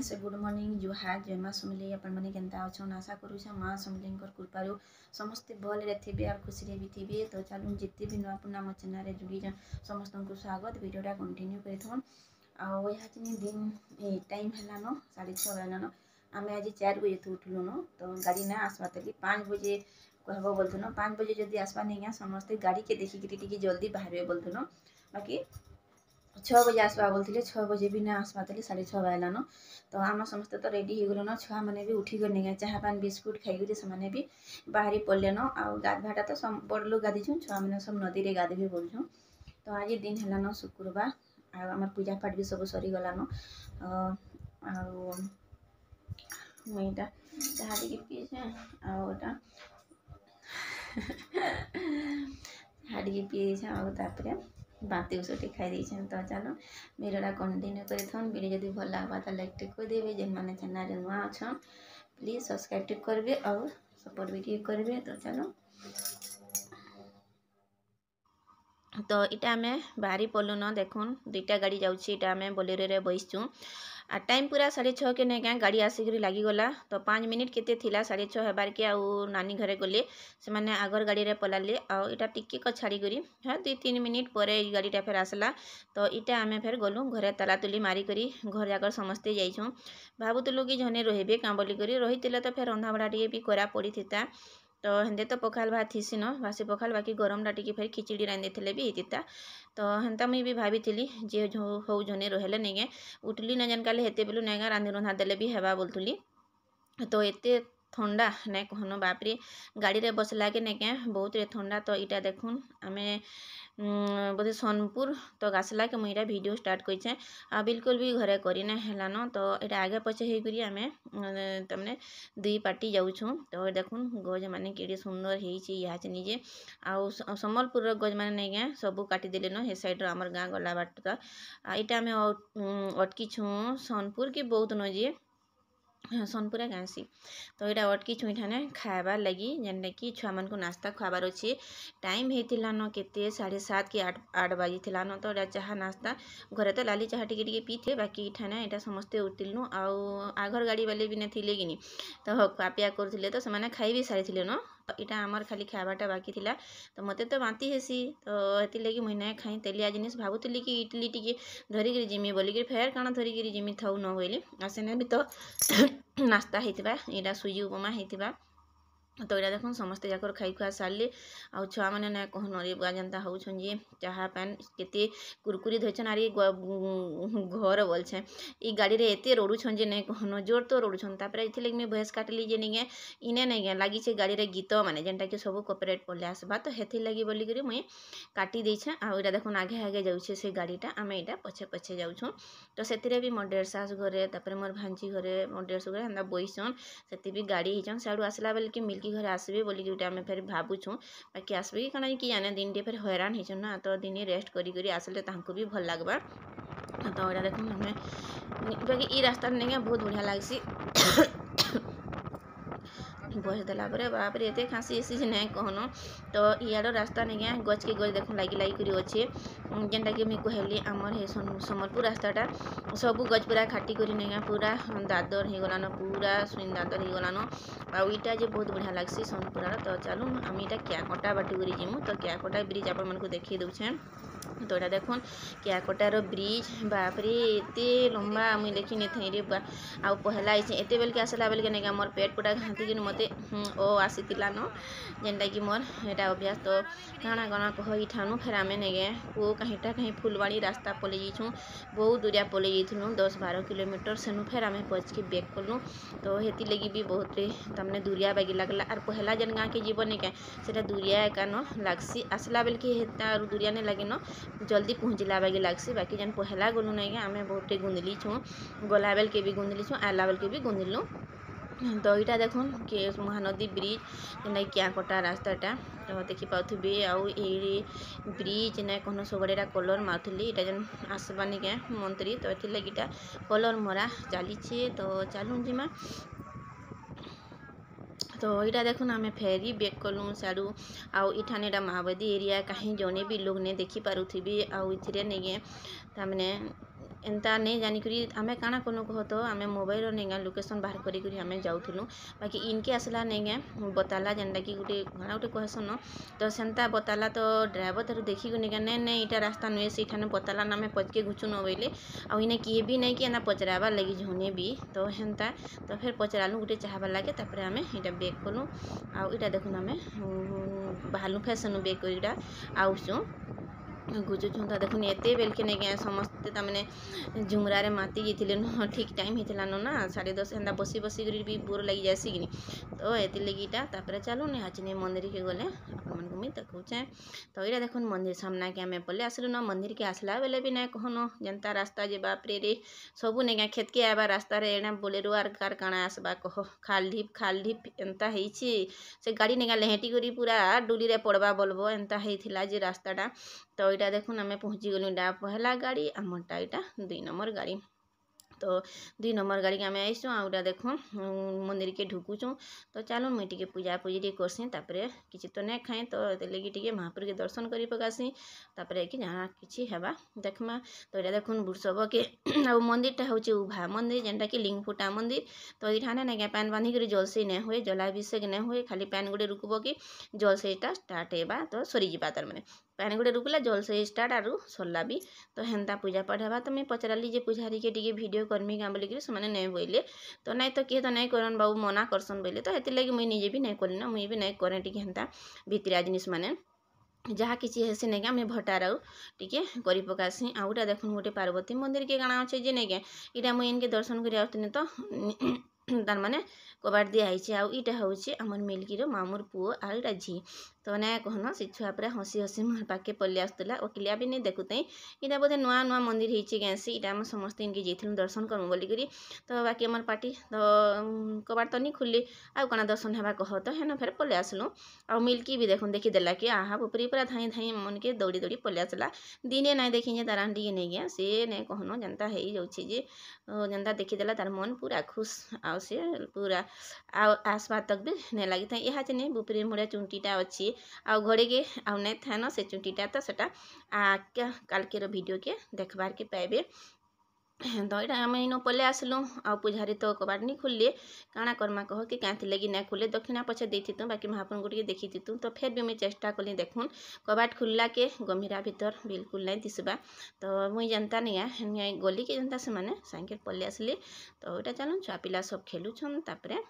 friends good morning Zuha जय माँ सुमिले आपने के अच्छा आशा करूँ माँ सुमिले कृपा समस्ते भले थे आर खुशी भी थी तो चलो जिते भी नुआ पुणा मो चेल जोड़ी समस्त को स्वागत भिडियोटा कंटिन्यू कर दिन टाइम हैलान साढ़े छान आम आज चार बजे तो उठल न तो गाड़ी ना आसवा तेल पाँच बजे कह बोलुन पाँच बजे जब आसवा नहीं समस्त गाड़ी के देखिक जल्दी बाहर बोलुन बाकी ଛଅ ବଜେ ଆସ୍ବା ବୋଲିଥିଲେ ଛଅ ବଜେ ବି ନା ଆସ୍ବା ଥିଲେ ସାଢ଼େ ଛଅ ବାଜିଲାନ ତ ଆମ ସମସ୍ତେ ତ ରେଡ଼ି ହେଇଗଲନ ଛୁଆମାନେ ବି ଉଠିଗଲେ ନେ ଚାହା ପାନ୍ ବିସ୍କୁଟ୍ ଖାଇକରି ସେମାନେ ବି ବାହାରି ପଡ଼ଲେନ ଆଉ ଗାଧବାଟା ତ ବଡ଼ ଲୋକ ଗାଧିଛନ୍ ଛୁଆମାନେ ସବୁ ନଦୀରେ ଗାଧୋଇବେ ବୋଲୁଛନ୍ ତ ଆଜି ଦିନ ହେଲାନ ଶୁକ୍ରବାର ଆଉ ଆମର ପୂଜାପାଠ ବି ସବୁ ସରିଗଲାନ ଆଉ ମୁଇଁ ଏଇଟା ଚାହା ଟିକେ ପିଇଛେ ଆଉ ଏଇଟା ଚାହା ଟିକେ ପିଇଛେ ଆଉ ତାପରେ ବାନ୍ତି ଔଷଧଟି ଖାଇ ଦେଇଛନ୍ ତ ଚାଲ ଭିଡ଼ିଓଟା କଣ୍ଟିନ୍ୟୁ କରିଥନ୍ ଭିଡ଼ିଓ ଯଦି ଭଲ ଲାଗ୍ବା ତ ଲାଇକ୍ଟି କରିଦେବେ ଯେନ୍ମାନେ ଚ୍ୟାନେଲ୍ରେ ନୂଆ ଅଛନ୍ ପ୍ଲିଜ୍ ସବସ୍କ୍ରାଇବ୍ ଟିକେ କରିବେ ଆଉ ସପୋର୍ଟ ବି ଟିକେ କରିବେ ତ ଚାଲ ତ ଇଟା ଆମେ ବାହାରି ପଡ଼ୁନ ଦେଖୁନ୍ ଦୁଇଟା ଗାଡ଼ି ଯାଉଛି ଇଟା ଆମେ ବୋଲେରୋରେ ବସିଛୁ আর ଟାଇମ୍ ପୁରା ସାଢ଼େ ଛଅ କେ ନେଇ କାଁ ଗାଡ଼ି ଆସିକରି ଲାଗିଗଲା ତ ପାଞ୍ଚ ମିନିଟ୍ କେତେ ଥିଲା ସାଢ଼େ ଛଅ ହେବାର୍କେ ଆଉ ନାନୀ ଘରେ ଗଲେ ସେମାନେ ଆଗର ଗାଡ଼ିରେ ପଲାଲେ ଆଉ ଇଟା ଟିକେ କ ଛାଡ଼ିକରି ହଁ ଦୁଇ ତିନି ମିନିଟ୍ ପରେ ଏଇ ଗାଡ଼ିଟା ଫେର୍ ଆସିଲା ତ ଇଟା ଆମେ ଫେର୍ ଗଲୁ ଘରେ ତାଲା ତୁଲି ମାରିକରି ଘର ଯାକର ସମସ୍ତେ ଯାଇଛୁଁ ଭାବୁଥିଲୁ କି ଜଣେ ରହିବେ କାଁ ବୋଲିକରି ରହିଥିଲେ ତ ଫେର୍ ରନ୍ଧାବଢ଼ା ଟିକେ ବି କରା ପଡ଼ିଥିତା तो हेन्ते तो पखाल भात थी न बासी पखाल बाकी गरम डा फिर खिचड़ी रांधे भी इतिता तो हेन्ता मुई भी भाभी जे हो जने रोहले नहीं उठली ना जानकाले हेते बेलू नैगा रांधि रंधा देले भी हेबा बोलूली तो ये ଥଣ୍ଡା ନାଇଁ କହନ ବାପରେ ଗାଡ଼ିରେ ବସିଲାକେ ନାଇଁ କେଁ ବହୁତରେ ଥଣ୍ଡା ତ ଇଟା ଦେଖୁନ୍ ଆମେ ବୋଧେ ସୋନପୁର ତ ଆସିଲାକେ ମୁଇଁ ଇଟା ଭିଡ଼ିଓ ଷ୍ଟାର୍ଟ କରିଛେଁ ଆଉ ବିଲକୁଲ ବି ଘରେ କରିନେ ହେଲାନ ତ ଇଟା ଆଗେ ପଛେ ହେଇକରି ଆମେ ତାମାନେ ଦୁଇ ପାର୍ଟି ଯାଉଛୁଁ ତ ଦେଖୁନ୍ ଗଛମାନେ କେଡ଼େ ସୁନ୍ଦର ହେଇଛି ଇହାଛେ ନିଜେ ଆଉ ସମ୍ବଲପୁରର ଗଛମାନେ ନାଇଁ କେଁ ସବୁ କାଟିଦେଲେନ ହେ ସାଇଡ଼୍ର ଆମର ଗାଁ ଗଲା ବାଟଟା ଇଟା ଆମେ ଅଟକିଛୁଁ ସୋନପୁରକେ ବହୁତ ନ ଯେ ସୋନପୁରା ଗାଁସି ତ ଏଇଟା ଅଟକି ଛୁଇଁଠାନେ ଖାଇବାର୍ ଲାଗି ଯେନ୍ଟାକି ଛୁଆମାନଙ୍କୁ ନାସ୍ତା ଖୁଆବାର୍ ଅଛେ ଟାଇମ୍ ହେଇଥିଲାନ କେତେ ସାଢ଼େ ସାତ କି ଆଠ ଆଠ ବାଜିଥିଲାନ ତ ଏଇଟା ଚାହା ନାସ୍ତା ଘରେ ତ ଲାଲି ଚାହା ଟିକେ ଟିକେ ପିଇଥିଲେ ବାକି ଇଠାନେ ଏଇଟା ସମସ୍ତେ ଉଠିଲୁ ଆଉ ଆଘର ଗାଡ଼ି ବାଲେ ବି ନେଇଥିଲେ କିନି ତ ଖୁଆପିଆ କରୁଥିଲେ ତ ସେମାନେ ଖାଇ ବି ସାରିଥିଲେ ନ ଇଟା ଆମର ଖାଲି ଖାଇବାଟା ବାକି ଥିଲା ତ ମୋତେ ତ ବାନ୍ତି ହେସି ତ ହେଥିର୍ଲାଗି ମୁଇଁ ନାଇଁ ଖାଇ ତେଲିଆ ଜିନିଷ୍ ଭାବୁଥିଲି କି ଇଟ୍ଲି ଟିକେ ଧରିକିରି ଯିମି ବୋଲିକିରି ଫେର୍ କାଣା ଧରିକିରି ଯିମି ଥାଉ ନ ବୋଇଲି ଆଉ ସେନେ ବି ତ ନାସ୍ତା ହେଇଥିବା ଇଟା ସୁଜି ଉପମା ହେଇଥିବା तो यहाँ देख समस्ते जाकर खाई खुआ सारे आउ छुआ मैंने ना कह नरी बुआ जनता हूँ जी चाहा पैन के कुरकुरी धोचन आ रही घर बोल छे ये गाड़ी एत रोड़ जी नहीं कहन जोर तो रोड़ तापर इतने लगे मुझे भयस काटली जे नहीं इने नहीं गए लगी से गाड़ी गीत मैंने जेनटा कि सब कपरेट पड़े आसवा तो हेर लगी बोलिक मुई काटी देछे आईटा देख आगे आगे जाऊे से गाड़ीटा आम यहाँ पछे पछे जाऊँ तो से मो डेर सास घर मोर भाजी घरे मो डेर सुस घर हमें बोसन से गाड़ी हो गाड़ी आसला बेल कि मिल्कि घर आसबे बोल गोटे आम फिर भावुँ बाकी आसबे कि कहना कि जाने दिन टे फिर हैरान हो ना तो दिन रेस्ट करी भी भल लगवा तो ये देखें बाकी ये रास्ता नहीं बहुत बढ़िया लगसी ବସିଦେଲା ପରେ ବାପରେ ଏତେ ଖାସି ହେସି ଯେ ନାଇଁ କହନ ତ ଇଆଡ଼ ରାସ୍ତା ନେଇକା ଗଛକେ ଗଛ ଦେଖୁନ୍ ଲାଗି ଲାଗି କରି ଅଛେ ଯେନ୍ଟାକି ମୁଇଁ କହିଲି ଆମର ହେ ସମ୍ବଲପୁର ରାସ୍ତାଟା ସବୁ ଗଛ ପୁରା ଖାଟି କରି ନେଇକା ପୁରା ଦାଦର ହେଇଗଲାନ ପୁରା ସୁଇନ୍ ଦାଦର ହେଇଗଲାନ ଆଉ ଇଟା ଯେ ବହୁତ ବଢ଼ିଆ ଲାଗ୍ସି ସୋନପୁରାର ତ ଚାଲୁନ୍ ଆମେ ଇଟା କ୍ୟାକଟା ବାଟି କରି ଯିମୁ ତ କ୍ୟାକଟା ବ୍ରିଜ୍ ଆପଣମାନଙ୍କୁ ଦେଖେଇ ଦଉଛେଁ তো এটা দেখুন ক্যাকটার ব্রিজ বাপরে এতে লম্বা মুই লেখি নেথাই রে আউ পহেলা আইছে এতে বেলকে আসলা বেলকে নাকি মোর পেট পুটা ঘাঁটিকি মতে ও আসিলা ন যেনটাকি মোর এটা অভ্যাস তো কাଣା কাଣା কহ ইঠানু ফের আমি নেগে কু কাহিটা কাহি ফুলবাণী রাস্তা পলে যাইছু বহু দূরিয়া পলে যাইথিলু দশ বার কিলোমিটর সেনু ফের আমি পচকে ব্যাক কলু তো হেতি লাগি বি বহুত তারমানে দূরিয়া বাগি লাগলা আর পহেলা যেন গাঁকে যাব নেকে সেটা দূরিয়া একা ন লাগসি আসলা বেলকে হেতা আর দূরিয়া নে লাগে ন ଜଲ୍ଦି ପହଞ୍ଚିଲା ବାଗି ଲାଗ୍ସି ବାକି ଯେନ୍ ପହେଲା ଗଲୁ ନାଇଁ ଆମେ ବହୁତଟେ ଗୁନ୍ଧ୍ଲିଛୁଁ ଗଲା ବେଲ୍କେ ବି ଗୁନ୍ଧ୍ଲିଛୁଁ ଆଇଲା ବେଲ୍କେ ବି ଗୁନ୍ଦିଲୁ ତ ଇଟା ଦେଖୁନ୍ କେ ମହାନଦୀ ବ୍ରିଜ୍ ଯେନ୍ଟାକି କିଆଁକଟା ରାସ୍ତାଟା ତମେ ଦେଖିପାରୁଥିବେ ଆଉ ଏଇ ବ୍ରିଜ୍ ନେ କହନ ସବୁଆଡ଼େ ଏଇଟା କଲର୍ ମାରୁଥିଲି ଇଟା ଯେନ୍ ଆସ୍ବାନି କେଁ ମନ୍ତ୍ରୀ ତ ଏଥିର୍ଲାଗି ଇଟା କଲର୍ ମରା ଚାଲିଛେ ତ ଚାଲୁନ୍ ଯିମା তো এটা দেখুন আমি ଫେରି ବେକ୍ କଲୁ ସାଡ଼ୁ ଆଉ ଇଠାନେ ଏଇଟା ମହାବତୀ ଏରିଆ କାହିଁ ଜଣେ ବି ଲୋକନେ ଦେଖିପାରୁଥିବେ ଆଉ ଏଥିରେ ନେଇକେ ତାମାନେ ଏନ୍ତା ନେଇ ଜାନିକରି ଆମେ କାଣା କନୁ କହ ତ ଆମେ ମୋବାଇଲ୍ର ନେଇକା ଲୋକେସନ୍ ବାହାର କରିକରି ଆମେ ଯାଉଥିଲୁ ବାକି ଇନ୍କେ ଆସିଲା ନେଇକା ବତାଲା ଯେନ୍ଟାକି ଗୁଟେ କାଣା ଗୁଟେ କହେସନ ତ ସେନ୍ତା ବତାଲା ତ ଡ୍ରାଇଭର୍ ତାରୁ ଦେଖିକି ନେଇକା ନାଇଁ ନାଇଁ ଇଟା ରାସ୍ତା ନୁହେଁ ସେଇଠାନେ ବତାଲାନ ଆମେ ପଚକେ ଘୁଚୁନ ବୋଇଲେ ଆଉ ଇନେ କିଏ ବି ନାଇଁ କି ଏନ୍ତା ପଚରାବାର୍ ଲାଗି ଝୁନେ ବି ତ ହେନ୍ତା ତ ଫେର୍ ପଚରାଲୁ ଗୁଟେ ଚାହାବାର୍ ଲାଗେ ତାପରେ ଆମେ ଇଟା ବେକ୍ କଲୁ ଆଉ ଇଟା ଦେଖୁନ୍ ଆମେ ବାହାରଲୁ ଫେର୍ ସେନୁ ବେକ୍ କରିଟା ଆଉସୁଁ ଗୁଜୁଛୁଁ ଦେଖୁନ୍ ଏତେ ବେଲ୍କେ ଆଜ୍ଞା ସମସ୍ତେ ତାମାନେ ଝୁମରାରେ ମାତି ଯାଇଥିଲେ ଠିକ୍ ଟାଇମ୍ ହେଇଥିଲାନ ନା ସାଢ଼େ ଦଶ ହେନ୍ତା ବସି ବସିକରି ବି ବୋର୍ ଲାଗି ଯାଏସି କିନି ତ ଏଥିର୍ ଲାଗି ଇଟା ତାପରେ ଚାଲୁନ୍ ଆଜିନି ମନ୍ଦିର୍କେ ଗଲେ मुई तो कहचे तो यहाँ देख मंदिर सामने के आम पल आसल न मंदिर के आसला बेले भी ना कहन जेनता रास्ता जावा प्रेरी सबू नहीं क्या खेत के आवा रास्तार एना बोले आर कार कण आसवा कह खाल ढीप खाल ढीप एंता है से गाड़ी नहीं लेहटी कर पूरा डुरी पड़वा बल्ब एंता होता जे रास्ता तो यहाँ देखें पहुँची गलु डा पहला गाड़ी आमटा यहाँ दुई नंबर गाड़ी तो दुई नंबर गाड़ी आम आईसु आउटा देख मंदिर के ढुकुचु तो चलो मुई पूजा पूजी टे करसी किसी तो नहीं खाएँ तो लगे महाप्रभु के दर्शन कर पकासी तापर कि जहाँ किसी देखमा तो ये देख वृषव के मंदिरटा हूँ उभा मंदिर जेनटा कि लिंग फुटा मंदिर तो यहाँ ना क्या पैन बांधिक जलसई नहीं हुए जलाभिषेक नहीं हुए खाली पैन गोटे रुकब कि जलसईटा स्टार्ट होगा तो सरी जा तार मैंने ପାଣି ଗୁଟେ ରୁକିଲା ଜଲ୍ସେ ଷ୍ଟାର୍ଟ ଆରୁ ସରିଲା ବି ତ ହେନ୍ତା ପୂଜାପାଠ ହେବା ତ ମୁଇଁ ପଚାରାଲି ଯେ ପୂଜାହାରୀକେ ଟିକେ ଭିଡ଼ିଓ କର୍ମି କାଁ ବୋଲିକିରି ସେମାନେ ନାଇଁ ବୋଇଲେ ତ ନାଇଁ ତ କିଏ ତ ନାଇଁ କରନ୍ ବାବୁ ମନା କରସନ୍ ବୋଇଲେ ତ ହେଥିର୍ଲାଗି ମୁଇଁ ନିଜେ ବି ନାଇଁ କଲି ନା ମୁଇଁ ବି ନାଇଁ କରେ ଟିକେ ହେନ୍ତା ଭିତିରିଆ ଜିନିଷ୍ ମାନେ ଯାହା କିଛି ହେସି ନେଇକି ଆମେ ଭଟାର ଆଉ ଟିକେ କରି ପକାସି ଆଉ ଗୁଟେ ଦେଖୁନ୍ ଗୋଟେ ପାର୍ବତୀ ମନ୍ଦିରକେ କାଣା ଅଛେ ଯେ ନେଇକେ ଇଟା ମୁଇଁ ଇନ୍କେ ଦର୍ଶନ କରି ଆସୁଥିଲି ତ ତାର୍ମାନେ କବାଟ୍ ଦିଆହେଇଛେ ଆଉ ଇଟା ହଉଛେ ଆମର୍ ମିଲ୍କିର ମାମୁଁର୍ ପୁଅ ଆଉ ଇଟା ଝି ତ ନାଇଁ କହନ ସେ ଛୁଆ ପୁରା ହସି ହସି ମୋର୍ ପାଖ୍କେ ପଲେଇ ଆସୁଥିଲା ଓକିଲିଆ ବି ନେଇ ଦେଖୁଥାଇ ଇଟା ବୋଧେ ନୂଆ ନୂଆ ମନ୍ଦିର୍ ହେଇଛେ କେଁସି ଇଟା ଆମେ ସମସ୍ତେ ଇନ୍କେ ଯାଇଥିଲୁ ଦର୍ଶନ କର୍ମୁ ବୋଲିକରି ତ ବାକି ଆମର୍ ପାର୍ଟି ତ କବାଟ୍ ତ ନି ଖୁଲ୍ଲି ଆଉ କାଣା ଦର୍ଶନ ହେବା କହ ତ ହେନ ଫେର୍ ପଲେଇ ଆସ୍ଲୁ ଆଉ ମିଲ୍କି ବି ଦେଖୁନ୍ ଦେଖିଦେଲା କି ଆହା ପୁପୁରି ପୁରା ଧାଇଁ ଧାଇଁ ମନ୍କେ ଦୌଡ଼ି ଦୌଡ଼ି ପଲେଇ ଆସିଲା ଦିନେ ନାଇଁ ଦେଖିଛେ ତାର୍ ଆଣ୍ଟିକେ ନେଇକି ସେ ନାଇଁ କହନ ଯେନ୍ତା ହେଇଯାଉଛେ ଯେ ଯେନ୍ତା ଦେଖିଦେଲା ତାର୍ ମନ୍ ପୁରା ଖୁସ୍ ଆଉ से पूरा आसपा तक भी नहीं लगी था यहाँ चाहिए बुपरी मुड़िया चुंटीटा अच्छे आ घोड़े के आ था न से चुंटीटा तो सेटा आ कल के भिड के देखवार के पाए ତ ଇଟା ଆମେ ଇନ ପଲେଇ ଆସିଲୁଁ ଆଉ ପୂଜାରୀ ତ କବାଟ ନି ଖୁଲ୍ଲେ କାଣା କର୍ମା କହ କି କାଏଁଥିର୍ଲାଗି ନାଇଁ ଖୁଲ୍ଲେ ଦକ୍ଷିଣା ପଛେ ଦେଇଥିତୁଁ ବାକି ମହାପ୍ରଭୁଙ୍କୁ ଟିକେ ଦେଖିଥିତୁଁ ତ ଫେର୍ ବି ମୁଇଁ ଚେଷ୍ଟା କଲି ଦେଖୁନ୍ କବାଟ ଖୁଲ୍ଲାକେ ଗମ୍ଭୀରା ଭିତର୍ ବିଲକୁଲ୍ ନାଇଁ ଦିଶ୍ବା ତ ମୁଇଁ ଯେନ୍ତା ନିଆ ଗଲି କି ଯେନ୍ତା ସେମାନେ ସାଙ୍ଗେ ପଲେଇ ଆସିଲି ତ ଇଟା ଚାଲୁନ୍ ଛୁଆ ପିଲା ସବ୍ ଖେଲୁଛନ୍ ତାପରେ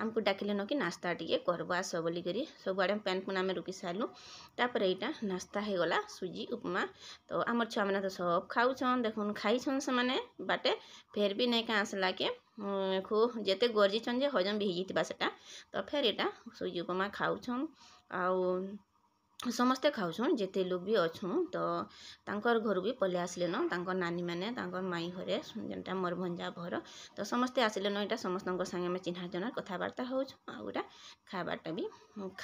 आमको डाकिलेन कि नास्ता टी करवा आस बोलिकी सबुआड़े पेन पुन आम रुकी सारूँ तापर यहाँ नास्ता हो गला सुजी उपमा तो आम छुआ मैंने तो सब खाऊन देख खाइन से बाटे फेर भी नहीं क्या आसला के खूब जिते गर्जीन जे हजम भी हो तो फेर यहाँ सुजी उपमा खाऊन आ ସମସ୍ତେ ଖାଉଛୁଁ ଯେତେ ଲୋକ୍ ବି ଅଛୁଁ ତ ତାଙ୍କର୍ ଘରୁ ବି ପଲେଇ ଆସିଲେନ ତାଙ୍କର୍ ନାନୀମାନେ ତାଙ୍କର୍ ମାଇଁ ଘରେ ଯେନ୍ଟା ମୋର୍ ଭଞ୍ଜା ଘର ତ ସମସ୍ତେ ଆସିଲେନ ଏଇଟା ସମସ୍ତଙ୍କ ସାଙ୍ଗେ ଆମେ ଚିହ୍ନା ଜଣା କଥାବାର୍ତ୍ତା ହଉଛୁଁ ଆଉ ଇଟା ଖାଏବାର୍ଟା ବି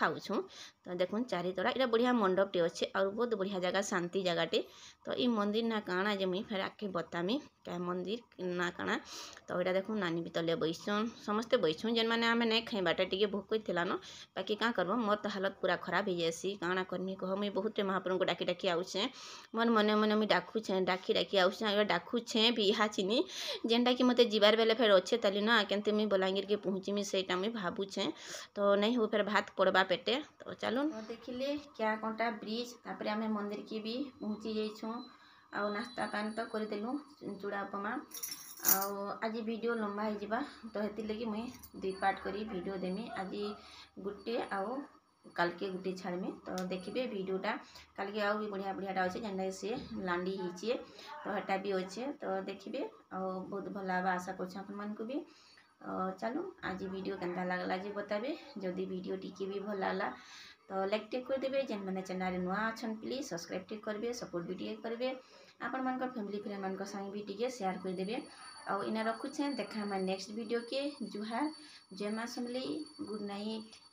ଖାଉଛୁଁ ତ ଦେଖୁନ୍ ଚାରିତରା ଏଇଟା ବଢ଼ିଆ ମଣ୍ଡପଟେ ଅଛେ ଆଉ ବହୁତ୍ ବଢ଼ିଆ ଜାଗା ଶାନ୍ତି ଜାଗାଟେ ତ ଇ ମନ୍ଦିର୍ ନା କାଣା ଯେ ମୁଇଁ ଫେର୍ ଆଗ୍କେ ବତାମି କାଏ ମନ୍ଦିର୍ ନା କାଣା ତ ଇଟା ଦେଖୁନ୍ ନାନୀ ବି ତଲେ ବସିଛନ୍ ସମସ୍ତେ ବସିଛନ୍ ଯେନ୍ମାନେ ଆମେ ନାଇଁ ଖାଇବାର୍ଟା ଟିକେ ଭୋକ୍ କରିଥିଲାନ ବାକି କାଁ କର୍ବ ମୋର୍ ତ ହାଲତ୍ ପୁରା ଖରାପ୍ ହେଇଯାଏସି କାଣା କର୍ମି କହ ମୁଇଁ ବହୁତଟେ ମହାପ୍ରଭୁଙ୍କୁ ଡାକି ଡାକି ଆଉଛେଁ ମୋର୍ ମନେ ମନେ ମୁଇଁ ଡାକୁଛେଁ ଡାକି ଡାକି ଆଉଛେଁ ଆଉ ଡାକୁଛେଁ ବି ଇହାଚିନି ଯେନ୍ଟାକି ମୋତେ ଯିବାର୍ ବେଲେ ଫେର୍ ଅଛେ ତାଲି ନା କେନ୍ତି ମୁଇଁ ବଲାଙ୍ଗୀର୍କେ ପହଞ୍ଚିମି ସେଇଟା ମୁଇଁ ଭାବୁଛେଁ ତ ନାଇଁ ହଉ ଫେର୍ ଭାତ୍ ପଡ଼ବା ପେଟେ ତ ଚାଲୁନ୍ ଦେଖିଲେ କିଆ କଣ୍ଟା ବ୍ରିଜ୍ ତାପରେ ଆମେ ମନ୍ଦିର୍କେ ବି ପହଞ୍ଚି ଯାଇଛୁଁ ଆଉ ନାସ୍ତା ପାନି ତ କରିଦେଲୁ ଚୁଡ଼ା ଉପମା ଆଉ ଆଜି ଭିଡ଼ିଓ ଲମ୍ବା ହେଇଯିବା ତ ହେଥିର୍ଲାଗି ମୁଇଁ ଦୁଇ ପାର୍ଟ କରି ଭିଡ଼ିଓ ଦେମି ଆଜି ଗୋଟେ ଆଉ कल के गुटे छाड़मे तो देखिए भिडियोटा कल के आउ भी बढ़िया बढ़िया अच्छे जेनटा सी लांडी हिचे तो हेटा भी अच्छे तो देखिए आउ बहुत भल हाँ आशा कर चलो आज भिडियो के लगला जी बतावे जदि भिड टी भी भल लगला तो लाइक टे करदे जेन मैंने चैनल नुआ अच्छे प्लीज सब्सक्राइब टे करेंगे सपोर्ट भी टे करेंगे आपण मान फैमिली फ्रेंड मान संगे भी टी सेयार करदे आउ इना रखुचे देखा मैं नेक्स्ट भिड के जुहार जय मा समली गुड नाइट